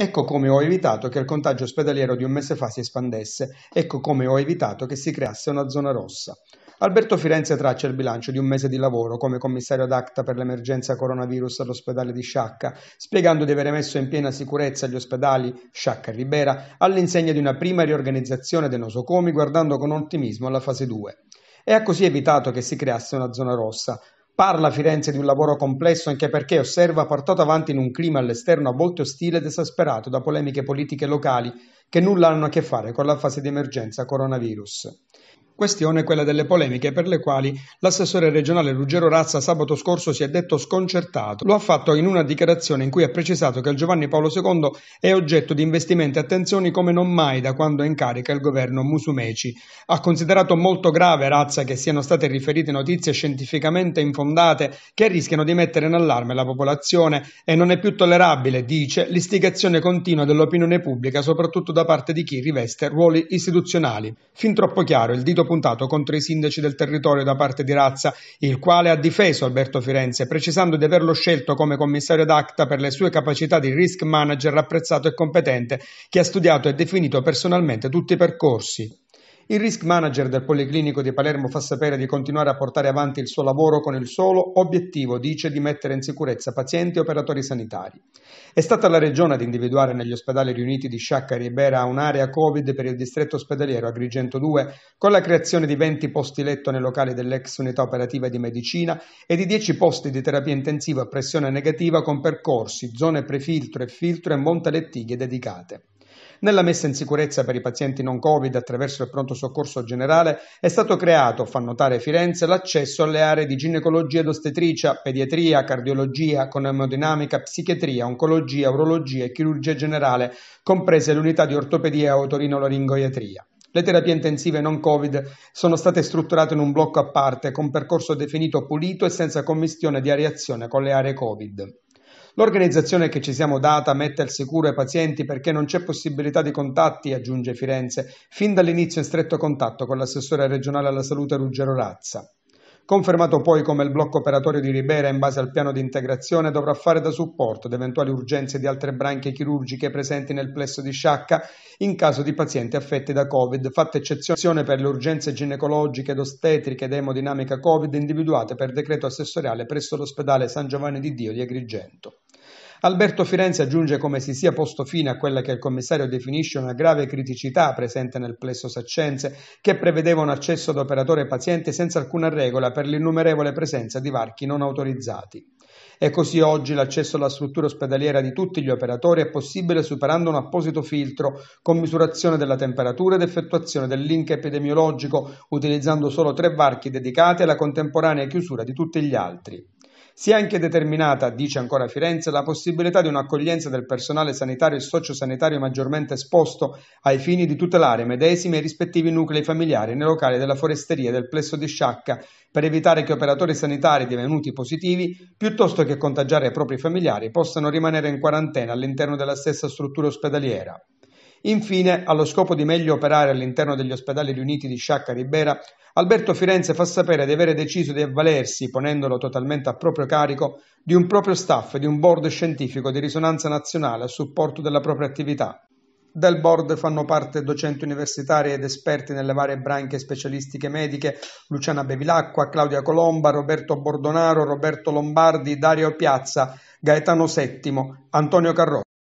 Ecco come ho evitato che il contagio ospedaliero di un mese fa si espandesse, ecco come ho evitato che si creasse una zona rossa. Alberto Firenze traccia il bilancio di un mese di lavoro come commissario ad acta per l'emergenza coronavirus all'ospedale di Sciacca, spiegando di aver messo in piena sicurezza gli ospedali Sciacca e Ribera all'insegna di una prima riorganizzazione dei nosocomi guardando con ottimismo alla fase 2. E ha così evitato che si creasse una zona rossa, Parla Firenze di un lavoro complesso anche perché, osserva, portato avanti in un clima all'esterno a volte ostile ed esasperato da polemiche politiche locali che nulla hanno a che fare con la fase di emergenza coronavirus. Questione quella delle polemiche per le quali l'assessore regionale Ruggero Razza sabato scorso si è detto sconcertato. Lo ha fatto in una dichiarazione in cui ha precisato che il Giovanni Paolo II è oggetto di investimenti e attenzioni come non mai da quando è in carica il governo Musumeci. Ha considerato molto grave Razza che siano state riferite notizie scientificamente infondate che rischiano di mettere in allarme la popolazione e non è più tollerabile, dice, l'istigazione continua dell'opinione pubblica, soprattutto da parte di chi riveste ruoli istituzionali. Fin troppo chiaro il dito puntato contro i sindaci del territorio da parte di Razza, il quale ha difeso Alberto Firenze, precisando di averlo scelto come commissario ad acta per le sue capacità di risk manager apprezzato e competente, che ha studiato e definito personalmente tutti i percorsi. Il risk manager del Policlinico di Palermo fa sapere di continuare a portare avanti il suo lavoro con il solo obiettivo, dice, di mettere in sicurezza pazienti e operatori sanitari. È stata la Regione ad individuare negli ospedali riuniti di Sciacca e Ribera un'area Covid per il distretto ospedaliero Agrigento 2 con la creazione di 20 posti letto nei locali dell'ex unità operativa di medicina e di 10 posti di terapia intensiva a pressione negativa con percorsi, zone prefiltro e filtro e monta lettighe dedicate. Nella messa in sicurezza per i pazienti non Covid attraverso il pronto soccorso generale è stato creato, fa notare Firenze, l'accesso alle aree di ginecologia ed ostetricia, pediatria, cardiologia, con emodinamica, psichiatria, oncologia, urologia e chirurgia generale, comprese le unità di ortopedia e autorinolaringoiatria. Le terapie intensive non Covid sono state strutturate in un blocco a parte con percorso definito pulito e senza commistione di areazione con le aree Covid. L'organizzazione che ci siamo data mette al sicuro i pazienti perché non c'è possibilità di contatti, aggiunge Firenze, fin dall'inizio in stretto contatto con l'assessore regionale alla salute Ruggero Razza. Confermato poi come il blocco operatorio di Ribera in base al piano di integrazione dovrà fare da supporto ad eventuali urgenze di altre branche chirurgiche presenti nel plesso di Sciacca in caso di pazienti affetti da Covid, fatta eccezione per le urgenze ginecologiche ed ostetriche ed emodinamica Covid individuate per decreto assessoriale presso l'ospedale San Giovanni di Dio di Agrigento. Alberto Firenze aggiunge come si sia posto fine a quella che il commissario definisce una grave criticità presente nel plesso Saccenze, che prevedeva un accesso ad operatore e paziente senza alcuna regola per l'innumerevole presenza di varchi non autorizzati. E così oggi l'accesso alla struttura ospedaliera di tutti gli operatori è possibile superando un apposito filtro con misurazione della temperatura ed effettuazione del link epidemiologico utilizzando solo tre varchi dedicati alla contemporanea chiusura di tutti gli altri. Si è anche determinata, dice ancora Firenze, la possibilità di un'accoglienza del personale sanitario e sociosanitario maggiormente esposto ai fini di tutelare medesimi e rispettivi nuclei familiari nei locali della foresteria del plesso di Sciacca per evitare che operatori sanitari divenuti positivi, piuttosto che contagiare i propri familiari, possano rimanere in quarantena all'interno della stessa struttura ospedaliera. Infine, allo scopo di meglio operare all'interno degli ospedali riuniti di Sciacca Ribera, Alberto Firenze fa sapere di avere deciso di avvalersi, ponendolo totalmente a proprio carico, di un proprio staff e di un board scientifico di risonanza nazionale a supporto della propria attività. Del board fanno parte docenti universitari ed esperti nelle varie branche specialistiche mediche Luciana Bevilacqua, Claudia Colomba, Roberto Bordonaro, Roberto Lombardi, Dario Piazza, Gaetano Settimo, Antonio Carrocco.